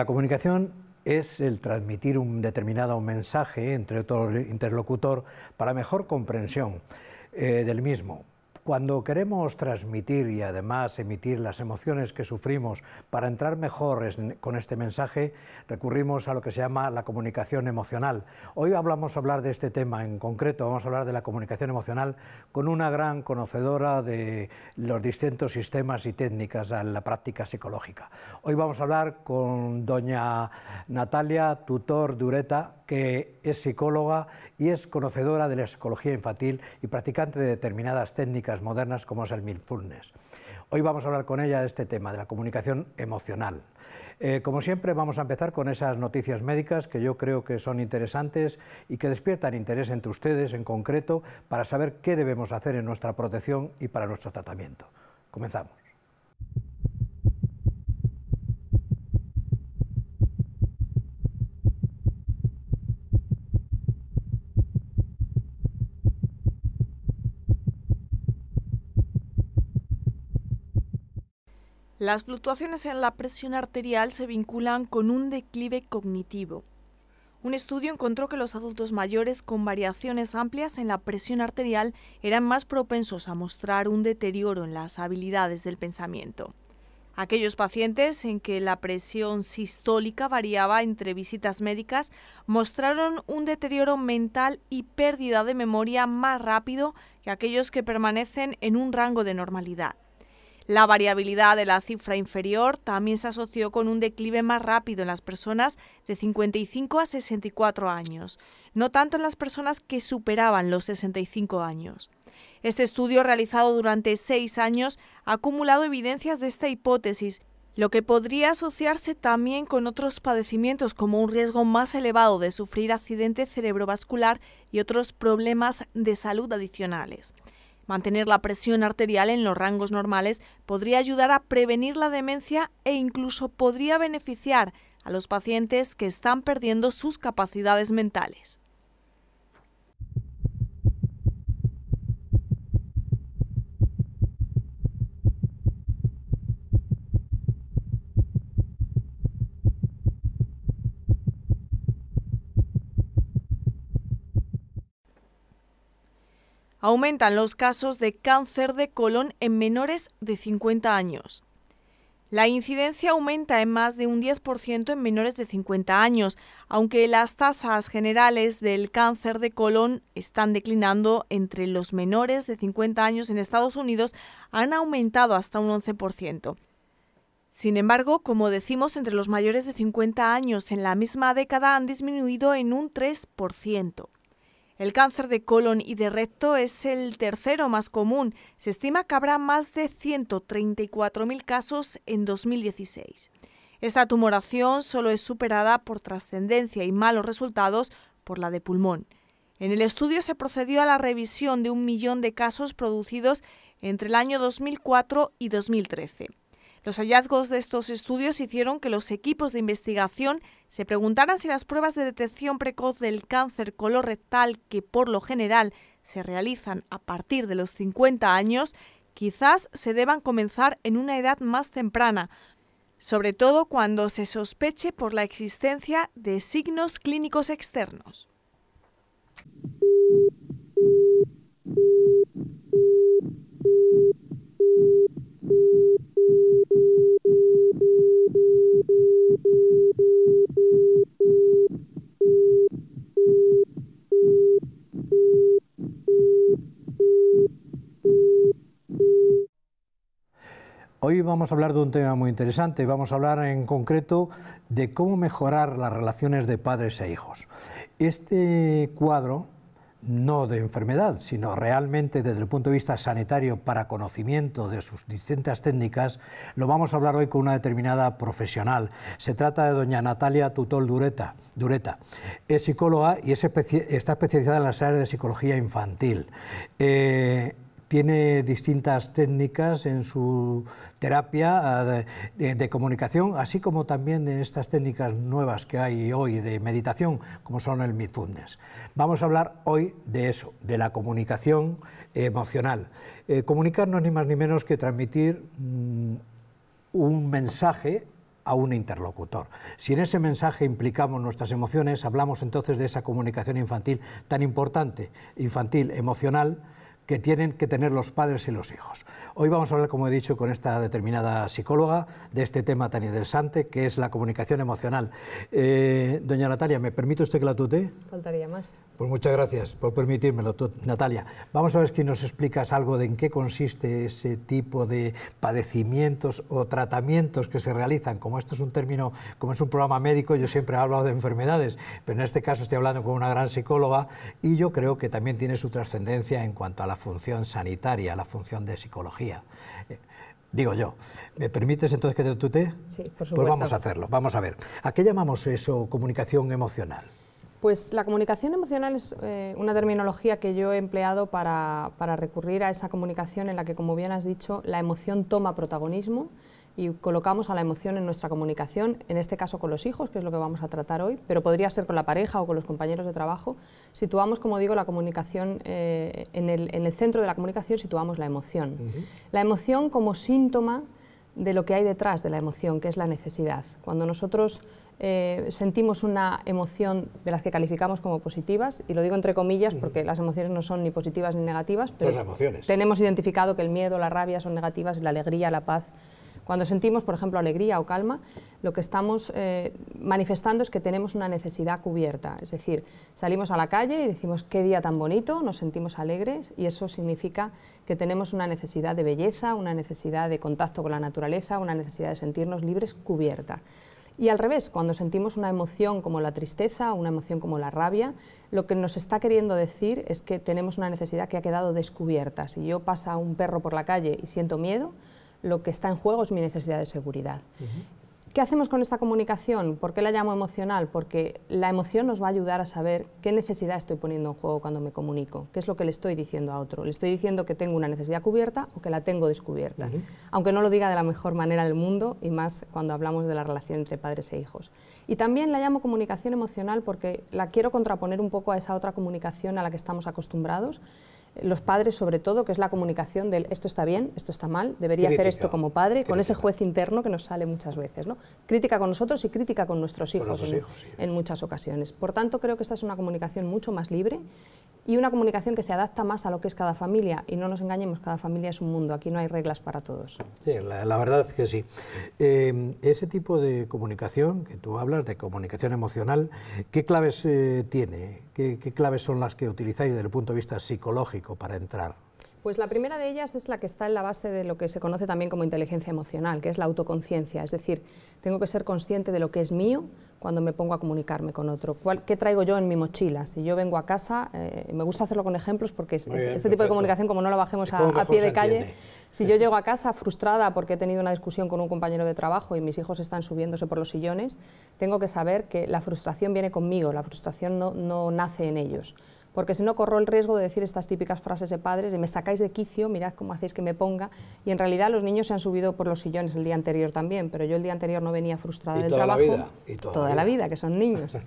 la comunicación es el transmitir un determinado mensaje entre otro interlocutor para mejor comprensión eh, del mismo. Cuando queremos transmitir y además emitir las emociones que sufrimos para entrar mejor con este mensaje, recurrimos a lo que se llama la comunicación emocional. Hoy hablamos hablar de este tema en concreto, vamos a hablar de la comunicación emocional con una gran conocedora de los distintos sistemas y técnicas en la práctica psicológica. Hoy vamos a hablar con doña Natalia Tutor Dureta, que es psicóloga y es conocedora de la psicología infantil y practicante de determinadas técnicas modernas como es el mindfulness. Hoy vamos a hablar con ella de este tema, de la comunicación emocional. Eh, como siempre, vamos a empezar con esas noticias médicas que yo creo que son interesantes y que despiertan interés entre ustedes en concreto para saber qué debemos hacer en nuestra protección y para nuestro tratamiento. Comenzamos. Las fluctuaciones en la presión arterial se vinculan con un declive cognitivo. Un estudio encontró que los adultos mayores con variaciones amplias en la presión arterial eran más propensos a mostrar un deterioro en las habilidades del pensamiento. Aquellos pacientes en que la presión sistólica variaba entre visitas médicas mostraron un deterioro mental y pérdida de memoria más rápido que aquellos que permanecen en un rango de normalidad. La variabilidad de la cifra inferior también se asoció con un declive más rápido en las personas de 55 a 64 años, no tanto en las personas que superaban los 65 años. Este estudio realizado durante seis años ha acumulado evidencias de esta hipótesis lo que podría asociarse también con otros padecimientos como un riesgo más elevado de sufrir accidente cerebrovascular y otros problemas de salud adicionales. Mantener la presión arterial en los rangos normales podría ayudar a prevenir la demencia e incluso podría beneficiar a los pacientes que están perdiendo sus capacidades mentales. Aumentan los casos de cáncer de colon en menores de 50 años. La incidencia aumenta en más de un 10% en menores de 50 años, aunque las tasas generales del cáncer de colon están declinando entre los menores de 50 años en Estados Unidos, han aumentado hasta un 11%. Sin embargo, como decimos, entre los mayores de 50 años en la misma década han disminuido en un 3%. El cáncer de colon y de recto es el tercero más común. Se estima que habrá más de 134.000 casos en 2016. Esta tumoración solo es superada por trascendencia y malos resultados por la de pulmón. En el estudio se procedió a la revisión de un millón de casos producidos entre el año 2004 y 2013. Los hallazgos de estos estudios hicieron que los equipos de investigación se preguntaran si las pruebas de detección precoz del cáncer colorectal, que por lo general se realizan a partir de los 50 años, quizás se deban comenzar en una edad más temprana, sobre todo cuando se sospeche por la existencia de signos clínicos externos. Hoy vamos a hablar de un tema muy interesante, vamos a hablar en concreto de cómo mejorar las relaciones de padres e hijos. Este cuadro no de enfermedad, sino realmente desde el punto de vista sanitario para conocimiento de sus distintas técnicas, lo vamos a hablar hoy con una determinada profesional. Se trata de doña Natalia Tutol Dureta. Dureta. Es psicóloga y está especializada en las áreas de psicología infantil. Eh, tiene distintas técnicas en su terapia eh, de, comunicación, así como también en estas técnicas nuevas que hay hoy de meditación, como son el Mindfulness. Vamos a hablar hoy de eso, de la comunicación emocional. Eh, comunicar no es ni más ni menos que transmitir mm, un mensaje a un interlocutor. Si en ese mensaje implicamos nuestras emociones, hablamos entonces de esa comunicación infantil tan importante, infantil, emocional, que tienen que tener los padres y los hijos. Hoy vamos a hablar, como he dicho, con esta determinada psicóloga de este tema tan interesante que es la comunicación emocional. Eh, doña Natalia, ¿me permite usted que la tute? Faltaría más. Pues muchas gracias por permitírmelo, Natalia. Vamos a ver si nos explicas algo de en qué consiste ese tipo de padecimientos o tratamientos que se realizan. Como esto es un término, como es un programa médico, yo siempre he hablado de enfermedades, pero en este caso estoy hablando con una gran psicóloga y yo creo que también tiene su trascendencia en cuanto a la función sanitaria, la función de psicología. Eh, digo yo, ¿me permites entonces que te tuté? Sí, por supuesto. Pues vamos a hacerlo, vamos a ver. ¿A qué llamamos eso comunicación emocional? Pues la comunicación emocional es eh, una terminología que yo he empleado para, para recurrir a esa comunicación en la que, como bien has dicho, la emoción toma protagonismo y colocamos a la emoción en nuestra comunicación, en este caso con los hijos, que es lo que vamos a tratar hoy, pero podría ser con la pareja o con los compañeros de trabajo. Situamos, como digo, la comunicación, eh, en, el, centro de la comunicación situamos la emoción. La emoción como síntoma de lo que hay detrás de la emoción, que es la necesidad. Cuando nosotros eh, sentimos una emoción de las que calificamos como positivas, y lo digo entre comillas porque las emociones no son ni positivas ni negativas, pero tenemos identificado que el miedo, la rabia son negativas y la alegría, la paz cuando sentimos, por ejemplo, alegría o calma, lo que estamos eh, manifestando es que tenemos una necesidad cubierta. Es decir, salimos a la calle y decimos qué día tan bonito, nos sentimos alegres y eso significa que tenemos una necesidad de belleza, una necesidad de contacto con la naturaleza, una necesidad de sentirnos libres cubierta. Y al revés, cuando sentimos una emoción como la tristeza o una emoción como la rabia, lo que nos está queriendo decir es que tenemos una necesidad que ha quedado descubierta. Si yo pasa un perro por la calle y siento miedo, lo que está en juego es mi necesidad de seguridad. ¿Qué hacemos con esta comunicación? ¿Por qué la llamo emocional? Porque la emoción nos va a ayudar a saber qué necesidad estoy poniendo en juego cuando me comunico, qué es lo que le estoy diciendo a otro. Le estoy diciendo que tengo una necesidad cubierta o que la tengo descubierta, aunque no lo diga de la mejor manera del mundo y más cuando hablamos de la relación entre padres e hijos. Y también la llamo comunicación emocional porque la quiero contraponer un poco a esa otra comunicación a la que estamos acostumbrados, los padres sobre todo, que es la comunicación del esto está bien, esto está mal, debería hacer esto como padre, con ese juez interno que nos sale muchas veces. ¿no? Crítica con nosotros y crítica con nuestros hijos, en, muchas ocasiones. Por tanto, creo que esta es una comunicación mucho más libre y una comunicación que se adapta más a lo que es cada familia. Y no nos engañemos, cada familia es un mundo, aquí no hay reglas para todos. Sí, la, verdad que sí. Eh, ese tipo de comunicación que tú hablas, de comunicación emocional, ¿qué claves eh, tiene? ¿Qué claves son las que utilizáis desde el punto de vista psicológico para entrar? Pues la primera de ellas es la que está en la base de lo que se conoce también como inteligencia emocional, que es la autoconciencia, es decir, tengo que ser consciente de lo que es mío, cuando me pongo a comunicarme con otro. ¿Qué traigo yo en mi mochila? Si yo vengo a casa, eh, me gusta hacerlo con ejemplos porque este, tipo de comunicación, como no la bajemos a, pie de calle, si yo llego a casa frustrada porque he tenido una discusión con un compañero de trabajo y mis hijos están subiéndose por los sillones, tengo que saber que la frustración viene conmigo, la frustración no nace en ellos porque si no corro el riesgo de decir estas típicas frases de padres y me sacáis de quicio, mirad cómo hacéis que me ponga, y en realidad los niños se han subido por los sillones el día anterior también, pero yo el día anterior no venía frustrada del trabajo, toda, la, vida. la vida, que son niños.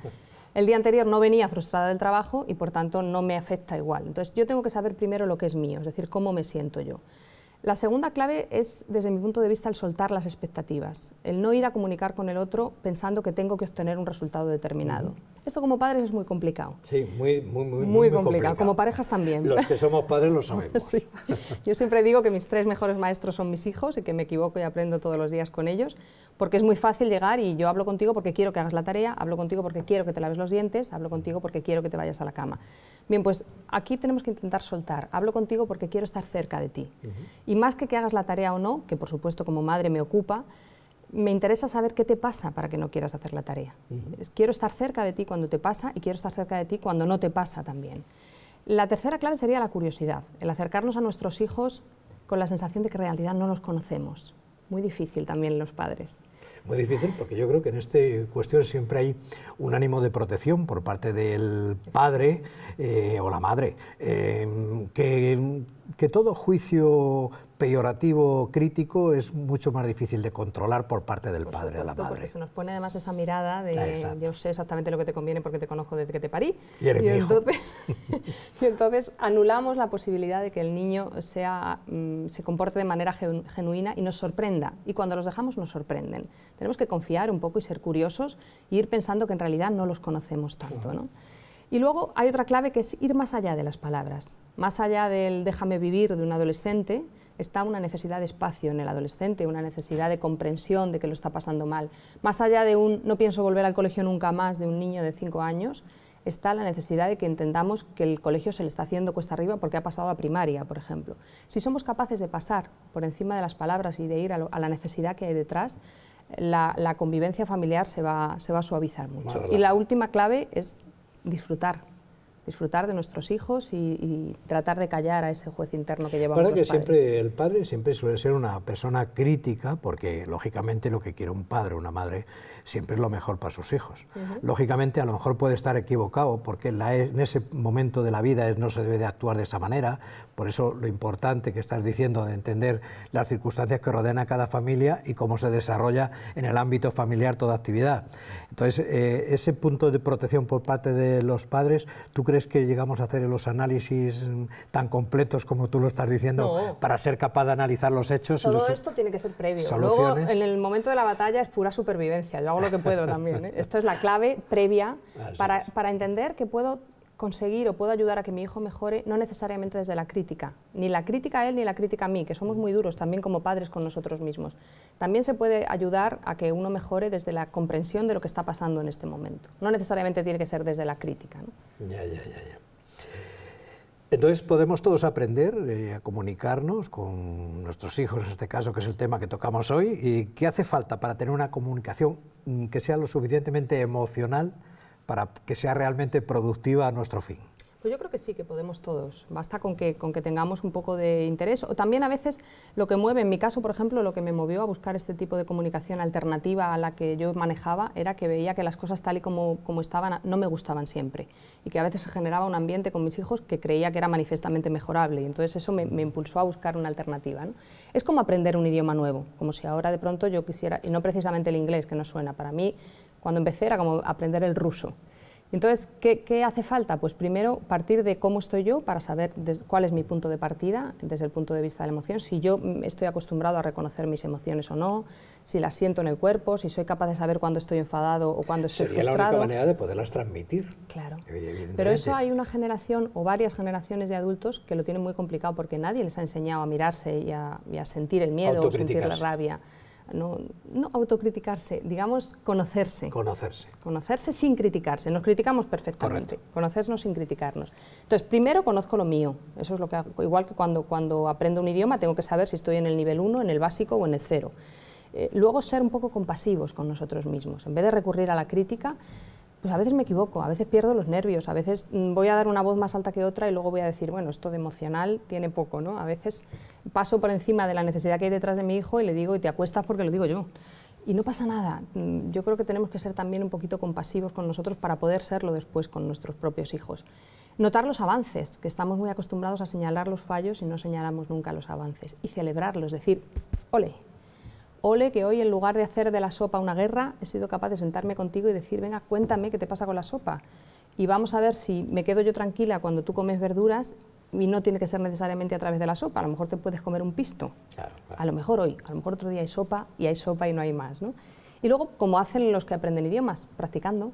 El día anterior no venía frustrada del trabajo y por tanto no me afecta igual. Entonces yo tengo que saber primero lo que es mío, es decir, cómo me siento yo. La segunda clave es, desde mi punto de vista, el soltar las expectativas, el no ir a comunicar con el otro pensando que tengo que obtener un resultado determinado. Esto como padres es muy complicado. Sí, muy, muy, muy, complicado. Como parejas también. Los que somos padres lo sabemos. Yo siempre digo que mis tres mejores maestros son mis hijos y que me equivoco y aprendo todos los días con ellos, porque es muy fácil llegar y yo hablo contigo porque quiero que hagas la tarea, hablo contigo porque quiero que te laves los dientes, hablo contigo porque quiero que te vayas a la cama. Bien, pues aquí tenemos que intentar soltar. Hablo contigo porque quiero estar cerca de ti. Y más que que hagas la tarea o no, que por supuesto como madre me ocupa, me interesa saber qué te pasa para que no quieras hacer la tarea. Quiero estar cerca de ti cuando te pasa y quiero estar cerca de ti cuando no te pasa también. La tercera clave sería la curiosidad, el acercarnos a nuestros hijos con la sensación de que en realidad no los conocemos. Muy difícil también los padres. Muy difícil porque yo creo que en esta cuestión siempre hay un ánimo de protección por parte del padre eh, o la madre, eh, que que todo juicio peyorativo crítico es mucho más difícil de controlar por parte del padre o a la madre. se nos pone además esa mirada de ah, yo sé exactamente lo que te conviene porque te conozco desde que te parí. Y, entonces, anulamos la posibilidad de que el niño sea, mm, se comporte de manera genuina y nos sorprenda. Y cuando los dejamos nos sorprenden. Tenemos que confiar un poco y ser curiosos y ir pensando que en realidad no los conocemos tanto. Y luego hay otra clave que es ir más allá de las palabras, más allá del déjame vivir de un adolescente, está una necesidad de espacio en el adolescente, una necesidad de comprensión de que lo está pasando mal. Más allá de un no pienso volver al colegio nunca más de un niño de cinco años, está la necesidad de que entendamos que el colegio se le está haciendo cuesta arriba porque ha pasado a primaria, por ejemplo. Si somos capaces de pasar por encima de las palabras y de ir a, la necesidad que hay detrás, la, convivencia familiar se va, se va a suavizar mucho. Y la última clave es disfrutar disfrutar de nuestros hijos y, tratar de callar a ese juez interno que llevamos. Para que siempre el padre siempre suele ser una persona crítica, porque lógicamente lo que quiere un padre o una madre siempre es lo mejor para sus hijos. Lógicamente a lo mejor puede estar equivocado, porque e, en ese momento de la vida no se debe de actuar de esa manera. Por eso lo importante que estás diciendo de entender las circunstancias que rodean a cada familia y cómo se desarrolla en el ámbito familiar toda actividad. Entonces, eh, ese punto de protección por parte de los padres, ¿tú que llegamos a hacer los análisis mm, tan completos como tú lo estás diciendo para ser capaz de analizar los hechos? Todo esto tiene que ser previo. Luego, en el momento de la batalla es pura supervivencia. Yo hago lo que puedo también. ¿eh? Esto es la clave previa para, para entender que puedo conseguir o puedo ayudar a que mi hijo mejore no necesariamente desde la crítica, ni la crítica a él ni la crítica a mí, que somos muy duros también como padres con nosotros mismos. También se puede ayudar a que uno mejore desde la comprensión de lo que está pasando en este momento. No necesariamente tiene que ser desde la crítica. Ya, ya, ya, Entonces podemos todos aprender eh, a comunicarnos con nuestros hijos, en este caso, que es el tema que tocamos hoy, y qué hace falta para tener una comunicación mm, que sea lo suficientemente emocional para que sea realmente productiva a nuestro fin. Pues yo creo que sí, que podemos todos. Basta con que, con que tengamos un poco de interés. O también a veces lo que mueve, en mi caso, por ejemplo, lo que me movió a buscar este tipo de comunicación alternativa a la que yo manejaba era que veía que las cosas tal y como, como estaban no me gustaban siempre. Y que a veces se generaba un ambiente con mis hijos que creía que era manifestamente mejorable. Y entonces eso me, impulsó a buscar una alternativa. Es como aprender un idioma nuevo. Como si ahora de pronto yo quisiera, y no precisamente el inglés, que no suena para mí, cuando empecé era como aprender el ruso. Entonces, ¿qué, hace falta? Pues primero partir de cómo estoy yo para saber cuál es mi punto de partida desde el punto de vista de la emoción, si yo mm, estoy acostumbrado a reconocer mis emociones o no, si las siento en el cuerpo, si soy capaz de saber cuándo estoy enfadado o cuándo estoy frustrado. Sería la única manera de poderlas transmitir. Claro. Pero eso hay una generación o varias generaciones de adultos que lo tienen muy complicado porque nadie les ha enseñado a mirarse y a, y a sentir el miedo o sentir la rabia no, autocriticarse, digamos conocerse. Conocerse. Conocerse sin criticarse. Nos criticamos perfectamente. Conocernos sin criticarnos. Entonces, primero conozco lo mío. Eso es lo que igual que cuando, cuando aprendo un idioma tengo que saber si estoy en el nivel 1, en el básico o en el 0. Eh, luego ser un poco compasivos con nosotros mismos. En vez de recurrir a la crítica, pues a veces me equivoco, a veces pierdo los nervios, a veces mm, voy a dar una voz más alta que otra y luego voy a decir, bueno, esto de emocional tiene poco, ¿no? A veces paso por encima de la necesidad que hay detrás de mi hijo y le digo, y te acuestas porque lo digo yo. Y no pasa nada. Mm, yo creo que tenemos que ser también un poquito compasivos con nosotros para poder serlo después con nuestros propios hijos. Notar los avances, que estamos muy acostumbrados a señalar los fallos y no señalamos nunca los avances. Y celebrarlos, decir, ole, ole que hoy en lugar de hacer de la sopa una guerra, he sido capaz de sentarme contigo y decir, venga, cuéntame qué te pasa con la sopa. Y vamos a ver si me quedo yo tranquila cuando tú comes verduras y no tiene que ser necesariamente a través de la sopa, a lo mejor te puedes comer un pisto, a lo mejor hoy, a lo mejor otro día hay sopa y hay sopa y no hay más. ¿no? Y luego, como hacen los que aprenden idiomas, practicando,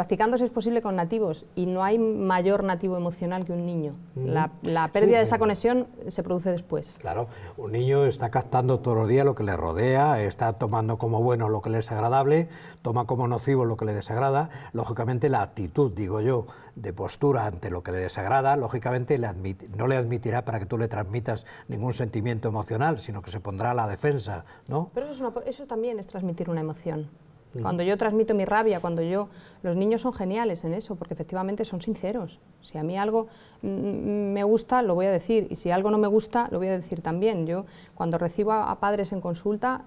Practicando si es posible con nativos y no hay mayor nativo emocional que un niño. Mm. La, pérdida de esa conexión se produce después. Claro, un niño está captando todos los días lo que le rodea, está tomando como bueno lo que le es agradable, toma como nocivo lo que le desagrada. Lógicamente la actitud, digo yo, de postura ante lo que le desagrada, lógicamente no le admitirá para que tú le transmitas ningún sentimiento emocional, sino que se pondrá a la defensa, ¿no? Pero eso también es transmitir una emoción. Mm. Cuando yo transmito mi rabia, cuando yo... Los niños son geniales en eso, porque efectivamente son sinceros. Si a mí algo mm, mm, me gusta, lo voy a decir, y si algo no me gusta, lo voy a decir también. Yo, cuando recibo a, padres en consulta,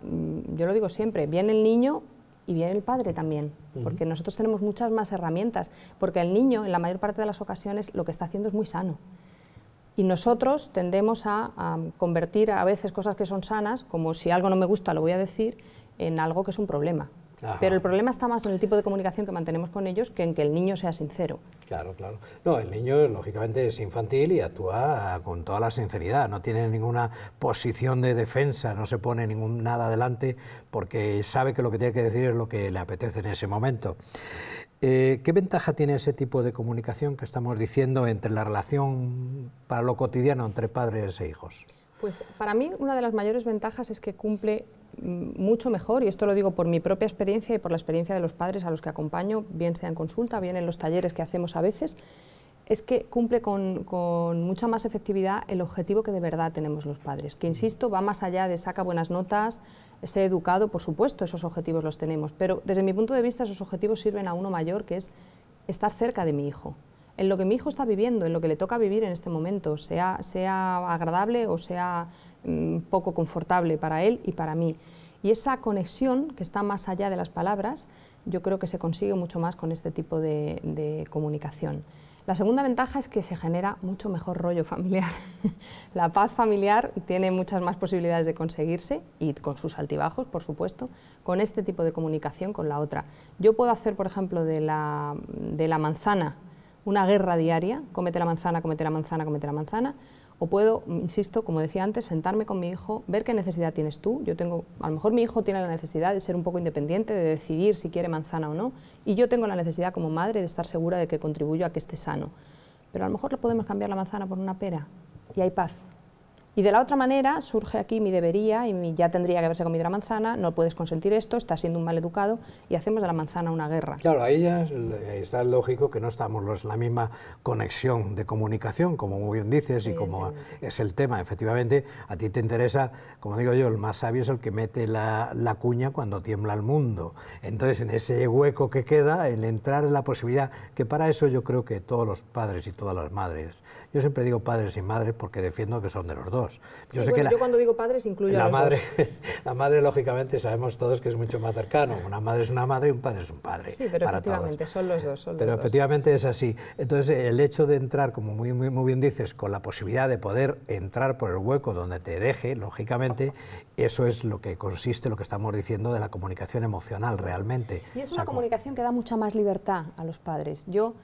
yo lo digo siempre, viene el niño y viene el padre también, porque nosotros tenemos muchas más herramientas, porque el niño, en la mayor parte de las ocasiones, lo que está haciendo es muy sano. Y nosotros tendemos a, a convertir a veces cosas que son sanas, como si algo no me gusta, lo voy a decir, en algo que es un problema. Pero el problema está más en el tipo de comunicación que mantenemos con ellos que en que el niño sea sincero. Claro, claro. No, el niño lógicamente es infantil y actúa ah, con toda la sinceridad, no tiene ninguna posición de defensa, no se pone nada adelante porque sabe que lo que tiene que decir es lo que le apetece en ese momento. Eh, ¿Qué ventaja tiene ese tipo de comunicación que estamos diciendo entre la relación para lo cotidiano entre padres e hijos? Pues para mí una de las mayores ventajas es que cumple Mm, mucho mejor, y esto lo digo por mi propia experiencia y por la experiencia de los padres a los que acompaño, bien sea en consulta, bien en los talleres que hacemos a veces, es que cumple con, mucha más efectividad el objetivo que de verdad tenemos los padres, que insisto, va más allá de saca buenas notas, sé educado, por supuesto, esos objetivos los tenemos, pero desde mi punto de vista esos objetivos sirven a uno mayor, que es estar cerca de mi hijo, en lo que mi hijo está viviendo, en lo que le toca vivir en este momento, sea, sea agradable o sea Mm, poco confortable para él y para mí. Y esa conexión que está más allá de las palabras, yo creo que se consigue mucho más con este tipo de, comunicación. La segunda ventaja es que se genera mucho mejor rollo familiar. la paz familiar tiene muchas más posibilidades de conseguirse y con sus altibajos, por supuesto, con este tipo de comunicación con la otra. Yo puedo hacer, por ejemplo, de la, de la manzana una guerra diaria, comete la manzana, comete la manzana, comete la manzana, o puedo, insisto, como decía antes, sentarme con mi hijo, ver qué necesidad tienes tú. Yo tengo, a lo mejor mi hijo tiene la necesidad de ser un poco independiente, de decidir si quiere manzana o no, y yo tengo la necesidad como madre de estar segura de que contribuyo a que esté sano. Pero a lo mejor le podemos cambiar la manzana por una pera y hay paz. Y de la otra manera surge aquí mi debería y mi ya tendría que haberse comido la manzana, no puedes consentir esto, estás siendo un mal educado y hacemos de la manzana una guerra. Claro, a ya eh, está lógico que no estamos en la misma conexión de comunicación, como muy bien dices y como es el tema. Efectivamente, a ti te interesa, como digo yo, el más sabio es el que mete la, la cuña cuando tiembla el mundo. Entonces, en ese hueco que queda, en entrar en la posibilidad, que para eso yo creo que todos los padres y todas las madres yo siempre digo padres y madres porque defiendo que son de los dos. Yo, sé que cuando digo padres incluyo a los madre, La madre, lógicamente, sabemos todos que es mucho más cercano. Una madre es una madre y un padre es un padre. Sí, pero efectivamente, son los dos. pero efectivamente es así. Entonces, el hecho de entrar, como muy, muy, bien dices, con la posibilidad de poder entrar por el hueco donde te deje, lógicamente, eso es lo que consiste, lo que estamos diciendo, de la comunicación emocional realmente. Y es una comunicación que da mucha más libertad a los padres. Yo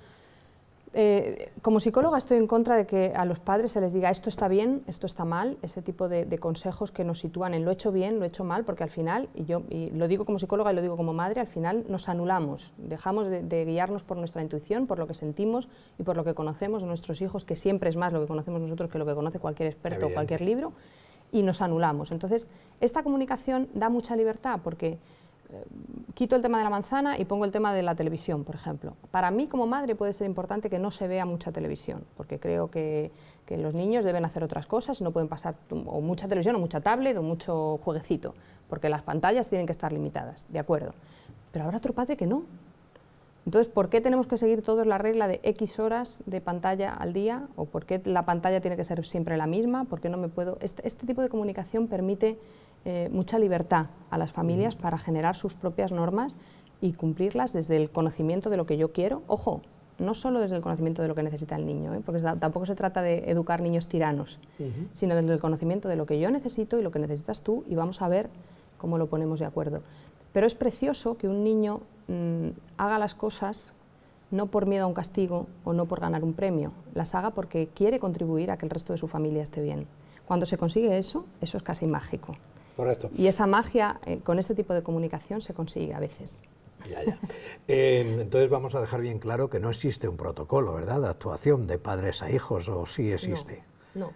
eh, como psicóloga estoy en contra de que a los padres se les diga esto está bien, esto está mal, ese tipo de, consejos que nos sitúan en lo hecho bien, lo he hecho mal, porque al final, y yo lo digo como psicóloga y lo digo como madre, al final nos anulamos, dejamos de, guiarnos por nuestra intuición, por lo que sentimos y por lo que conocemos nuestros hijos, que siempre es más lo que conocemos nosotros que lo que conoce cualquier experto o cualquier libro, y nos anulamos. Entonces, esta comunicación da mucha libertad porque eh, quito el tema de la manzana y pongo el tema de la televisión, por ejemplo. Para mí como madre puede ser importante que no se vea mucha televisión, porque creo que, los niños deben hacer otras cosas no pueden pasar mucha televisión o mucha tablet o mucho jueguecito, porque las pantallas tienen que estar limitadas, de acuerdo. Pero ahora otro padre que no. Entonces, ¿por qué tenemos que seguir todos la regla de X horas de pantalla al día? ¿O por qué la pantalla tiene que ser siempre la misma? ¿Por qué no me puedo...? este, este tipo de comunicación permite eh, mucha libertad a las familias para generar sus propias normas y cumplirlas desde el conocimiento de lo que yo quiero. Ojo, no solo desde el conocimiento de lo que necesita el niño, ¿eh? porque tampoco se trata de educar niños tiranos, sino desde el conocimiento de lo que yo necesito y lo que necesitas tú y vamos a ver cómo lo ponemos de acuerdo. Pero es precioso que un niño mm, haga las cosas no por miedo a un castigo o no por ganar un premio, las haga porque quiere contribuir a que el resto de su familia esté bien. Cuando se consigue eso, eso es casi mágico. Y esa magia eh, con ese tipo de comunicación se consigue a veces. Em, entonces vamos a dejar bien claro que no existe un protocolo, ¿verdad?, de actuación de padres a hijos, o sí existe. no.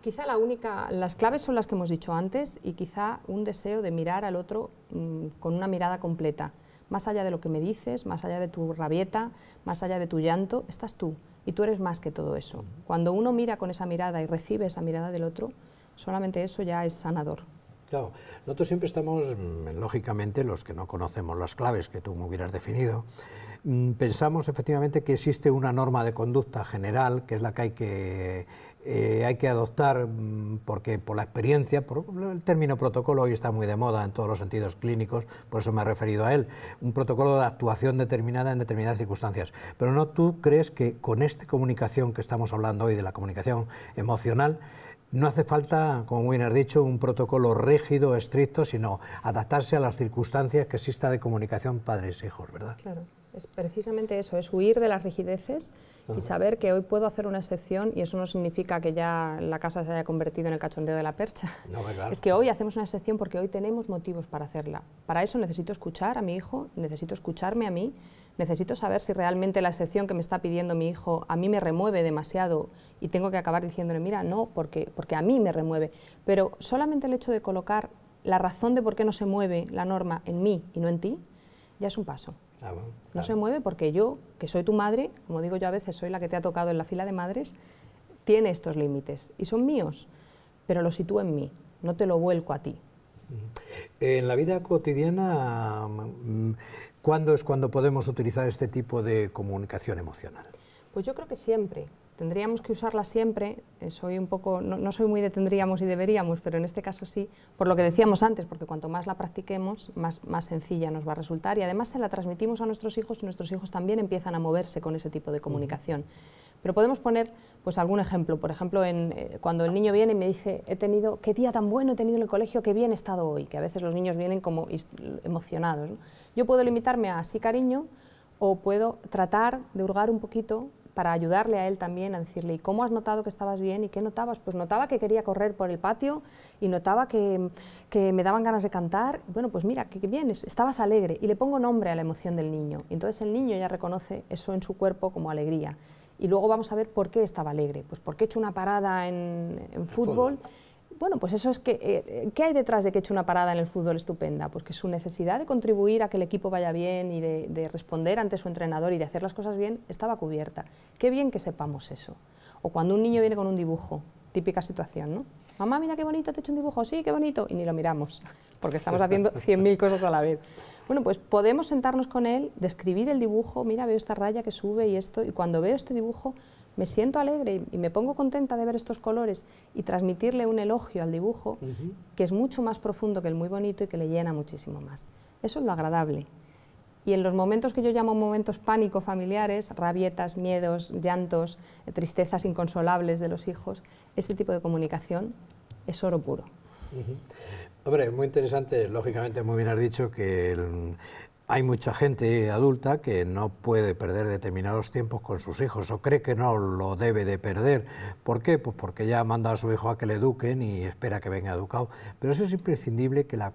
Quizá la única, las claves son las que hemos dicho antes y quizá un deseo de mirar al otro mm, con una mirada completa. Más allá de lo que me dices, más allá de tu rabieta, más allá de tu llanto, estás tú y tú eres más que todo eso. Cuando uno mira con esa mirada y recibe esa mirada del otro, solamente eso ya es sanador. Claro, nosotros siempre estamos, mm, lógicamente, los que no conocemos las claves que tú me hubieras definido, mm, pensamos efectivamente que existe una norma de conducta general, que es la que hay que, eh, hay que adoptar mm, porque por la experiencia, el término protocolo hoy está muy de moda en todos los sentidos clínicos, por eso me he referido a él, un protocolo de actuación determinada en determinadas circunstancias. Pero no tú crees que con esta comunicación que estamos hablando hoy, de la comunicación emocional, no hace falta, como wiener bien dicho, un protocolo rígido, estricto, sino adaptarse a las circunstancias que exista de comunicación padres-hijos, e ¿verdad? Claro, es precisamente eso, es huir de las rigideces y saber que hoy puedo hacer una excepción y eso no significa que ya la casa se haya convertido en el cachondeo de la percha. No, Es que hoy hacemos una excepción porque hoy tenemos motivos para hacerla. Para eso necesito escuchar a mi hijo, necesito escucharme a mí necesito saber si realmente la excepción que me está pidiendo mi hijo a mí me remueve demasiado y tengo que acabar diciéndole, mira, no, porque, porque a mí me remueve. Pero solamente el hecho de colocar la razón de por qué no se mueve la norma en mí y no en ti, ya es un paso. Ah, no se mueve porque yo, que soy tu madre, como digo yo a veces, soy la que te ha tocado en la fila de madres, tiene estos límites y son míos, pero lo sitúo en mí, no te lo vuelco a ti. En la vida cotidiana mm, ¿Cuándo es cuando podemos utilizar este tipo de comunicación emocional? Pues yo creo que siempre. Tendríamos que usarla siempre. Eh, soy un poco, no, soy muy de tendríamos y deberíamos, pero en este caso sí, por lo que decíamos antes, porque cuanto más la practiquemos, más, más sencilla nos va a resultar. Y además se la transmitimos a nuestros hijos y nuestros hijos también empiezan a moverse con ese tipo de comunicación. Pero podemos poner pues algún ejemplo. Por ejemplo, eh, cuando el niño viene y me dice, he tenido, qué día tan bueno he tenido en el colegio, qué bien he estado hoy, que a veces los niños vienen como emocionados. Yo puedo limitarme a sí cariño o puedo tratar de hurgar un poquito para ayudarle a él también a decirle, ¿y cómo has notado que estabas bien? ¿Y qué notabas? Pues notaba que quería correr por el patio y notaba que, que me daban ganas de cantar. Bueno, pues mira, qué bien, estabas alegre. Y le pongo nombre a la emoción del niño. Y entonces el niño ya reconoce eso en su cuerpo como alegría y luego vamos a ver por qué estaba alegre. Pues porque he hecho una parada en, fútbol. Bueno, pues eso es que, eh, ¿qué hay detrás de que he hecho una parada en el fútbol estupenda? Pues que su necesidad de contribuir a que el equipo vaya bien y de, de responder ante su entrenador y de hacer las cosas bien estaba cubierta. Qué bien que sepamos eso. O cuando un niño viene con un dibujo, típica situación, ¿no? mamá, mira qué bonito, te he hecho un dibujo, sí, qué bonito, y ni lo miramos, porque estamos haciendo 100.000 cosas a la vez. Bueno, pues podemos sentarnos con él, describir el dibujo, mira, veo esta raya que sube y esto, y cuando veo este dibujo me siento alegre y, me pongo contenta de ver estos colores y transmitirle un elogio al dibujo que es mucho más profundo que el muy bonito y que le llena muchísimo más. Eso es lo agradable. Y en los momentos que yo llamo momentos pánico familiares, rabietas, miedos, llantos, eh, tristezas inconsolables de los hijos, este tipo de comunicación es oro puro. Hombre, es muy interesante, lógicamente, muy bien has dicho que el, hay mucha gente adulta que no puede perder determinados tiempos con sus hijos o cree que no lo debe de perder. ¿Por qué? Pues porque ya manda a su hijo a que le eduquen y espera que venga educado. Pero eso es imprescindible que la,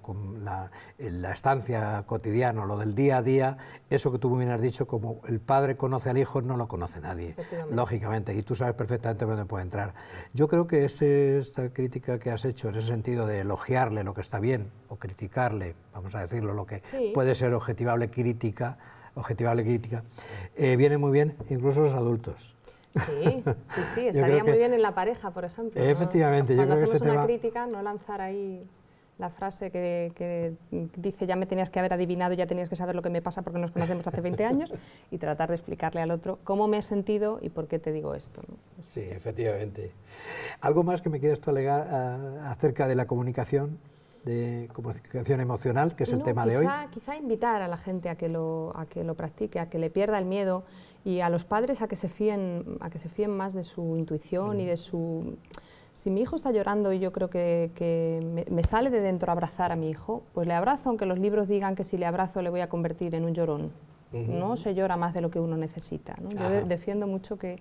la, estancia cotidiana, lo del día a día, eso que tú muy bien has dicho, como el padre conoce al hijo, no lo conoce nadie, lógicamente, y tú sabes perfectamente dónde puede entrar. Yo creo que esta crítica que has hecho en ese sentido de elogiarle lo que está bien o criticarle, vamos a decirlo, lo que puede ser objetivo, objetivable crítica, objetivable crítica, eh, viene muy bien incluso los adultos. Sí, sí, sí, estaría muy bien en la pareja, por ejemplo. Efectivamente, Cuando yo creo hacemos una crítica, no lanzar ahí la frase que, dice ya me tenías que haber adivinado, ya tenías que saber lo que me pasa porque nos conocemos hace 20 años y tratar de explicarle al otro cómo me he sentido y por qué te digo esto. Sí, efectivamente. ¿Algo más que me quieras tú alegar ah, acerca de la comunicación? de comunicación emocional, que es el tema de hoy. Quizá invitar a la gente a que, lo, a que lo practique, a que le pierda el miedo y a los padres a que se fíen, a que se fíen más de su intuición y de su... Si mi hijo está llorando y yo creo que, me, sale de dentro abrazar a mi hijo, pues le abrazo, aunque los libros digan que si le abrazo le voy a convertir en un llorón. No se llora más de lo que uno necesita. Yo defiendo mucho que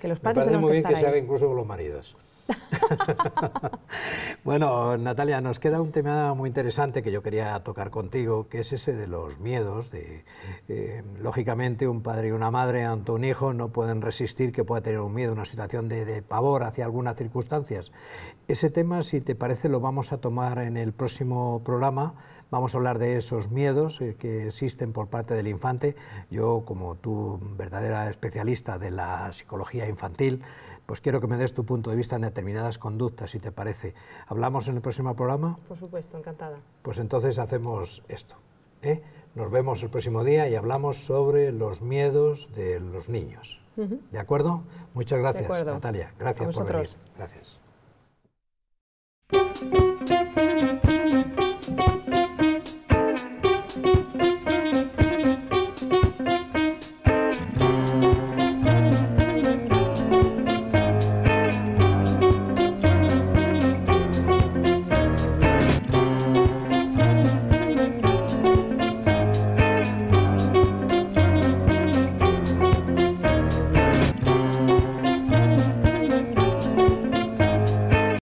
que los padres Me parece muy que, se haga incluso con los maridos. bueno, Natalia, nos queda un tema muy interesante que yo quería tocar contigo, que es ese de los miedos. Eh, lógicamente, un padre y una madre ante un hijo no pueden resistir que pueda tener un miedo, una situación de, pavor hacia algunas circunstancias. Ese tema, si te parece, lo vamos a tomar en el próximo programa Vamos a hablar de esos miedos eh, que existen por parte del infante. Yo, como tú, verdadera especialista de la psicología infantil, pues quiero que me des tu punto de vista en determinadas conductas, si te parece. ¿Hablamos en el próximo programa? Por supuesto, encantada. Pues entonces hacemos esto. ¿eh? Nos vemos el próximo día y hablamos sobre los miedos de los niños. ¿De acuerdo? Muchas gracias, Natalia. Gracias por venir. Gracias.